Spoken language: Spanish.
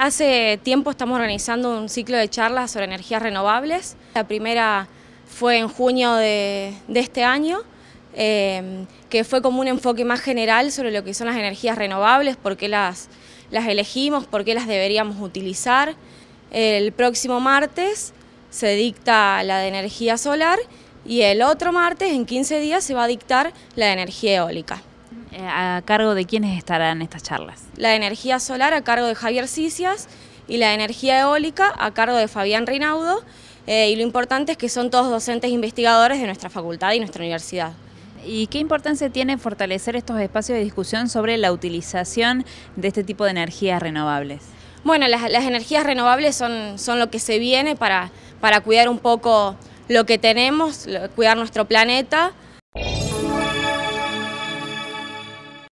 Hace tiempo estamos organizando un ciclo de charlas sobre energías renovables. La primera fue en junio de, este año, eh, que fue como un enfoque más general sobre lo que son las energías renovables, por qué las, las elegimos, por qué las deberíamos utilizar. El próximo martes se dicta la de energía solar y el otro martes, en 15 días, se va a dictar la de energía eólica. Eh, ¿A cargo de quiénes estarán estas charlas? La energía solar a cargo de Javier Cicias y la energía eólica a cargo de Fabián Reinaudo. Eh, y lo importante es que son todos docentes investigadores de nuestra facultad y nuestra universidad. ¿Y qué importancia tiene fortalecer estos espacios de discusión sobre la utilización de este tipo de energías renovables? Bueno, las, energías renovables son, son lo que se viene para cuidar un poco lo que tenemos, cuidar nuestro planeta,